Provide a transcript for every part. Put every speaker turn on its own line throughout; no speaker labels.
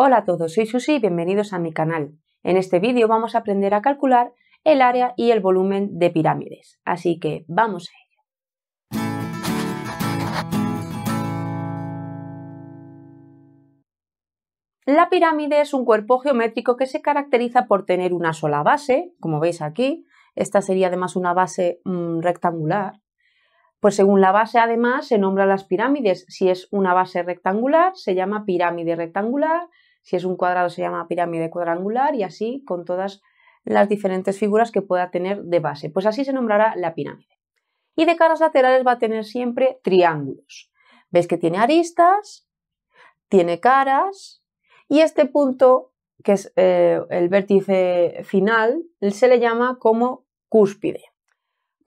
Hola a todos, soy Susi y bienvenidos a mi canal. En este vídeo vamos a aprender a calcular el área y el volumen de pirámides, así que vamos a ello. La pirámide es un cuerpo geométrico que se caracteriza por tener una sola base, como veis aquí, esta sería además una base mm, rectangular, pues según la base, además, se nombran las pirámides. Si es una base rectangular, se llama pirámide rectangular. Si es un cuadrado se llama pirámide cuadrangular y así con todas las diferentes figuras que pueda tener de base. Pues así se nombrará la pirámide. Y de caras laterales va a tener siempre triángulos. ¿Ves que tiene aristas? Tiene caras y este punto, que es eh, el vértice final, se le llama como cúspide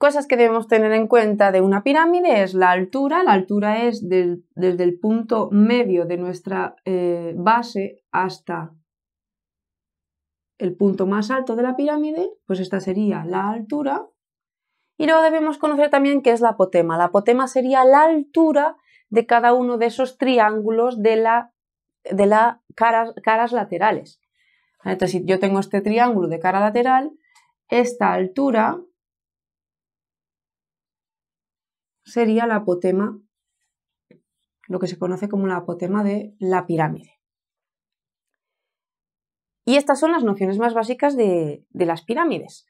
cosas que debemos tener en cuenta de una pirámide es la altura. La altura es desde el punto medio de nuestra eh, base hasta el punto más alto de la pirámide, pues esta sería la altura. Y luego debemos conocer también qué es la apotema. La apotema sería la altura de cada uno de esos triángulos de las de la caras, caras laterales. Entonces, si yo tengo este triángulo de cara lateral, esta altura sería la apotema, lo que se conoce como la apotema de la pirámide. Y estas son las nociones más básicas de, las pirámides.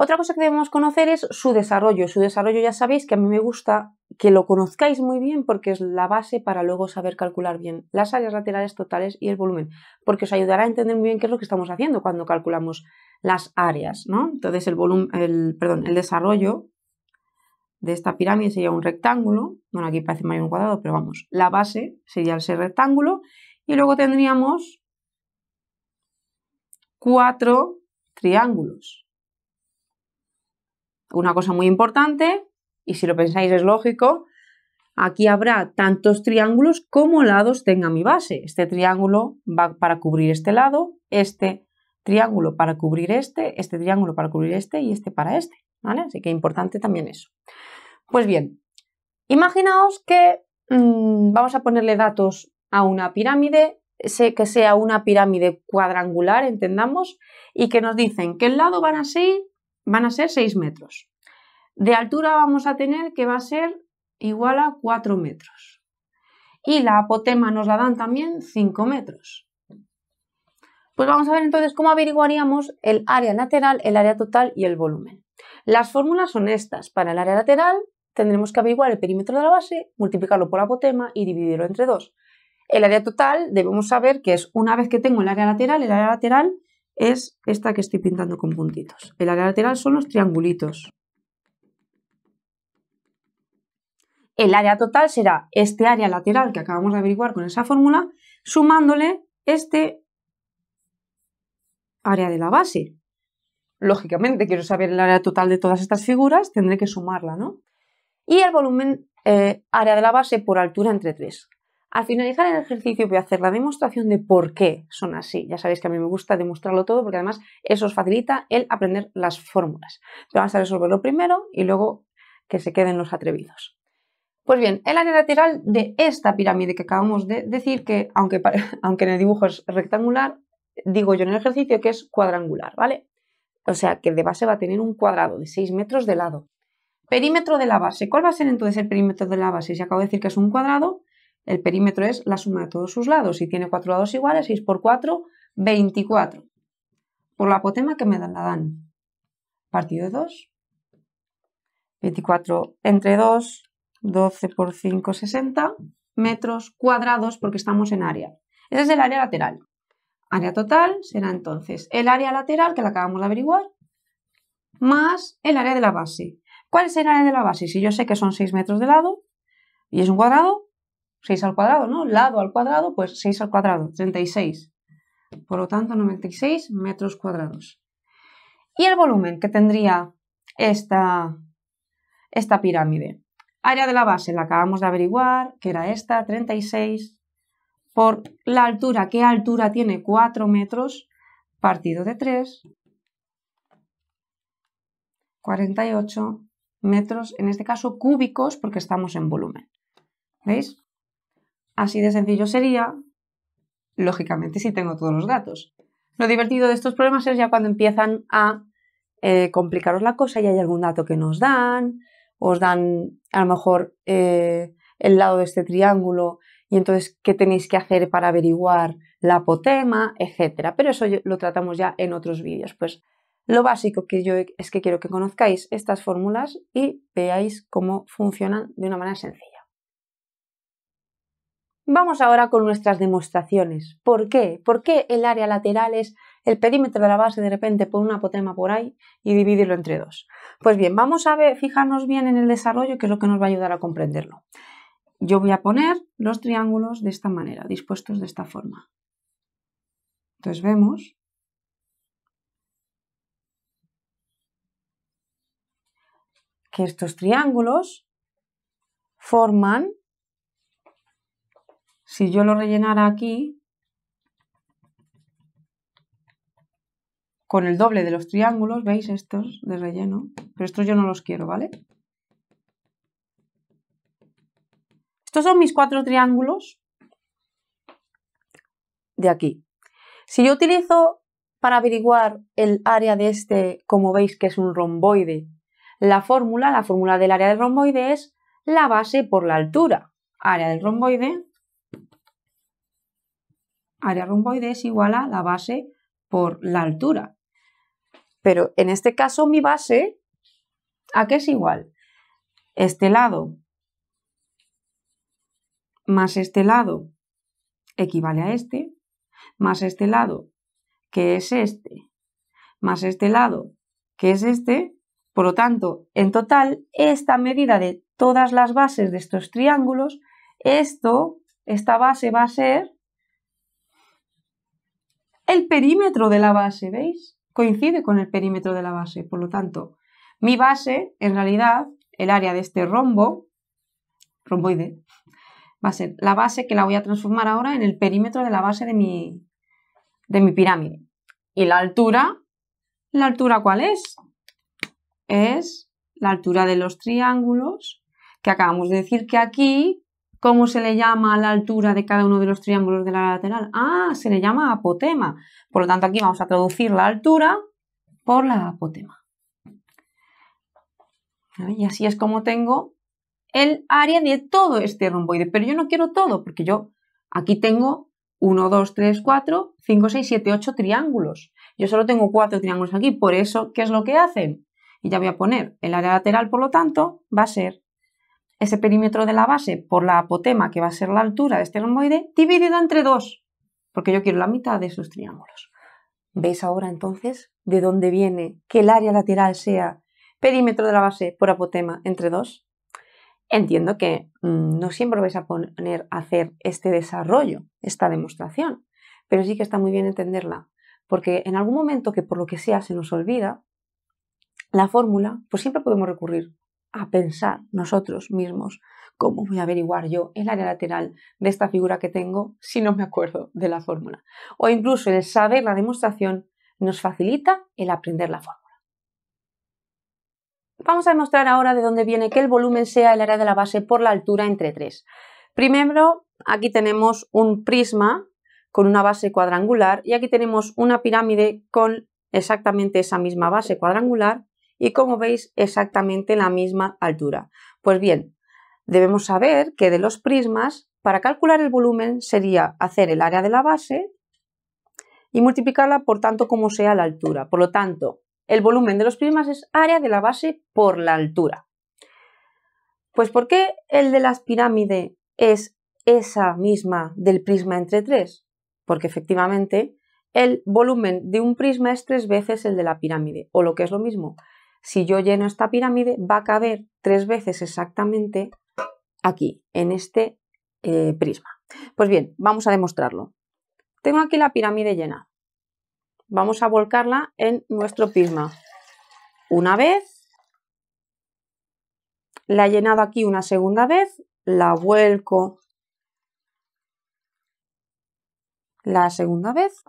Otra cosa que debemos conocer es su desarrollo. Su desarrollo ya sabéis que a mí me gusta que lo conozcáis muy bien porque es la base para luego saber calcular bien las áreas laterales totales y el volumen, porque os ayudará a entender muy bien qué es lo que estamos haciendo cuando calculamos las áreas, ¿no? Entonces perdón, el desarrollo de esta pirámide sería un rectángulo. Bueno, aquí parece mayor un cuadrado, pero vamos, la base sería ese rectángulo. Y luego tendríamos cuatro triángulos. Una cosa muy importante, y si lo pensáis es lógico, aquí habrá tantos triángulos como lados tenga mi base. Este triángulo va para cubrir este lado, este triángulo para cubrir este, este triángulo para cubrir este y este para este. ¿Vale? Así que importante también eso. Pues bien, imaginaos que mm, vamos a ponerle datos a una pirámide, que sea una pirámide cuadrangular, entendamos, y que nos dicen que el lado van a ser, van a ser 6 metros. De altura vamos a tener que va a ser igual a 4 metros. Y la apotema nos la dan también 5 metros. Pues vamos a ver entonces cómo averiguaríamos el área lateral, el área total y el volumen. Las fórmulas son estas. Para el área lateral tendremos que averiguar el perímetro de la base, multiplicarlo por apotema y dividirlo entre dos. El área total debemos saber que es una vez que tengo el área lateral, el área lateral es esta que estoy pintando con puntitos. El área lateral son los triangulitos. El área total será este área lateral que acabamos de averiguar con esa fórmula, sumándole este área de la base. Lógicamente, quiero saber el área total de todas estas figuras, tendré que sumarla, ¿no? y el volumen eh, área de la base por altura entre 3. Al finalizar el ejercicio voy a hacer la demostración de por qué son así. Ya sabéis que a mí me gusta demostrarlo todo porque además eso os facilita el aprender las fórmulas. Pero vamos a resolverlo primero y luego que se queden los atrevidos. Pues bien, el área lateral de esta pirámide que acabamos de decir que, aunque, aunque en el dibujo es rectangular, digo yo en el ejercicio que es cuadrangular, ¿vale? O sea que de base va a tener un cuadrado de 6 metros de lado. Perímetro de la base. ¿Cuál va a ser entonces el perímetro de la base? Si acabo de decir que es un cuadrado, el perímetro es la suma de todos sus lados. Si tiene cuatro lados iguales, 6 por 4, 24. Por la apotema que me dan, la dan. Partido de 2. 24 entre 2, 12 por 5, 60 metros cuadrados porque estamos en área. Ese es el área lateral. Área total será entonces el área lateral, que la acabamos de averiguar, más el área de la base. ¿Cuál es el área de la base? Si yo sé que son 6 metros de lado y es un cuadrado, 6 al cuadrado, ¿no? Lado al cuadrado, pues 6 al cuadrado, 36. Por lo tanto, 96 metros cuadrados. ¿Y el volumen que tendría esta, esta pirámide? Área de la base, la acabamos de averiguar, que era esta, 36, por la altura, ¿qué altura tiene? 4 metros, partido de 3, 48, metros, en este caso cúbicos, porque estamos en volumen. ¿Veis? Así de sencillo sería, lógicamente, si tengo todos los datos. Lo divertido de estos problemas es ya cuando empiezan a eh, complicaros la cosa y hay algún dato que nos dan, os dan a lo mejor eh, el lado de este triángulo y entonces qué tenéis que hacer para averiguar la apotema, etcétera. Pero eso lo tratamos ya en otros vídeos. Pues lo básico que yo es que quiero que conozcáis estas fórmulas y veáis cómo funcionan de una manera sencilla. Vamos ahora con nuestras demostraciones. ¿Por qué? ¿Por qué el área lateral es el perímetro de la base de repente por una apotema por ahí y dividirlo entre dos? Pues bien, vamos a ver, fijarnos bien en el desarrollo que es lo que nos va a ayudar a comprenderlo. Yo voy a poner los triángulos de esta manera, dispuestos de esta forma. Entonces vemos estos triángulos forman, si yo lo rellenara aquí, con el doble de los triángulos, ¿veis estos de relleno? Pero estos yo no los quiero, ¿vale? Estos son mis cuatro triángulos de aquí. Si yo utilizo para averiguar el área de este, como veis que es un romboide, la fórmula, la fórmula del área del romboide es la base por la altura. Área del romboide, área romboide es igual a la base por la altura. Pero en este caso mi base, ¿a qué es igual? Este lado más este lado equivale a este, más este lado que es este, más este lado que es este, por lo tanto, en total, esta medida de todas las bases de estos triángulos, esto, esta base va a ser el perímetro de la base, ¿veis? Coincide con el perímetro de la base, por lo tanto, mi base, en realidad, el área de este rombo, romboide, va a ser la base que la voy a transformar ahora en el perímetro de la base de mi, de mi pirámide. ¿Y la altura? ¿La altura cuál es? es la altura de los triángulos, que acabamos de decir que aquí, ¿cómo se le llama la altura de cada uno de los triángulos de la lateral? Ah, se le llama apotema. Por lo tanto, aquí vamos a traducir la altura por la apotema. Y así es como tengo el área de todo este romboide. Pero yo no quiero todo, porque yo aquí tengo 1, 2, 3, 4, 5, 6, 7, 8 triángulos. Yo solo tengo 4 triángulos aquí. Por eso, ¿qué es lo que hacen? y ya voy a poner el área lateral, por lo tanto, va a ser ese perímetro de la base por la apotema, que va a ser la altura de este romboide, dividido entre dos, porque yo quiero la mitad de esos triángulos. ¿Veis ahora entonces de dónde viene que el área lateral sea perímetro de la base por apotema entre dos? Entiendo que mm, no siempre vais a poner a hacer este desarrollo, esta demostración, pero sí que está muy bien entenderla, porque en algún momento que por lo que sea se nos olvida, la fórmula, pues siempre podemos recurrir a pensar nosotros mismos cómo voy a averiguar yo el área lateral de esta figura que tengo si no me acuerdo de la fórmula. O incluso el saber la demostración nos facilita el aprender la fórmula. Vamos a demostrar ahora de dónde viene que el volumen sea el área de la base por la altura entre tres. Primero, aquí tenemos un prisma con una base cuadrangular y aquí tenemos una pirámide con exactamente esa misma base cuadrangular y como veis exactamente la misma altura. Pues bien, debemos saber que de los prismas, para calcular el volumen sería hacer el área de la base y multiplicarla por tanto como sea la altura. Por lo tanto, el volumen de los prismas es área de la base por la altura. Pues ¿por qué el de las pirámide es esa misma del prisma entre tres? Porque efectivamente el volumen de un prisma es tres veces el de la pirámide, o lo que es lo mismo, si yo lleno esta pirámide, va a caber tres veces exactamente aquí, en este eh, prisma. Pues bien, vamos a demostrarlo. Tengo aquí la pirámide llena. Vamos a volcarla en nuestro prisma. Una vez, la he llenado aquí una segunda vez, la vuelco la segunda vez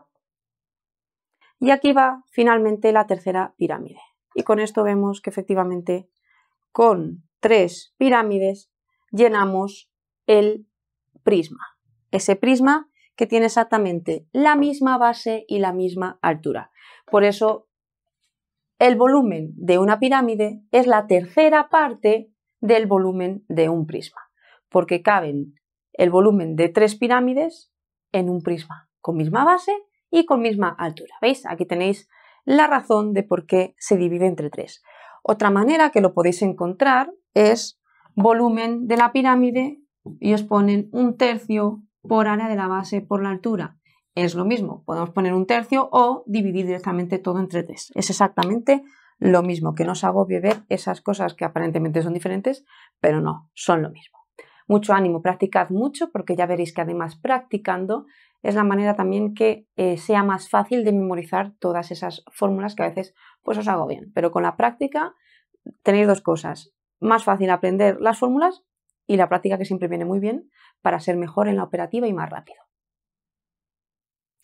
y aquí va finalmente la tercera pirámide. Y con esto vemos que efectivamente con tres pirámides llenamos el prisma. Ese prisma que tiene exactamente la misma base y la misma altura. Por eso el volumen de una pirámide es la tercera parte del volumen de un prisma, porque caben el volumen de tres pirámides en un prisma, con misma base y con misma altura. ¿Veis? Aquí tenéis la razón de por qué se divide entre tres. Otra manera que lo podéis encontrar es volumen de la pirámide y os ponen un tercio por área de la base por la altura. Es lo mismo, podemos poner un tercio o dividir directamente todo entre tres. Es exactamente lo mismo, que no os hago ver esas cosas que aparentemente son diferentes, pero no, son lo mismo. Mucho ánimo, practicad mucho porque ya veréis que además practicando es la manera también que eh, sea más fácil de memorizar todas esas fórmulas que a veces pues os hago bien. Pero con la práctica tenéis dos cosas. Más fácil aprender las fórmulas y la práctica que siempre viene muy bien para ser mejor en la operativa y más rápido.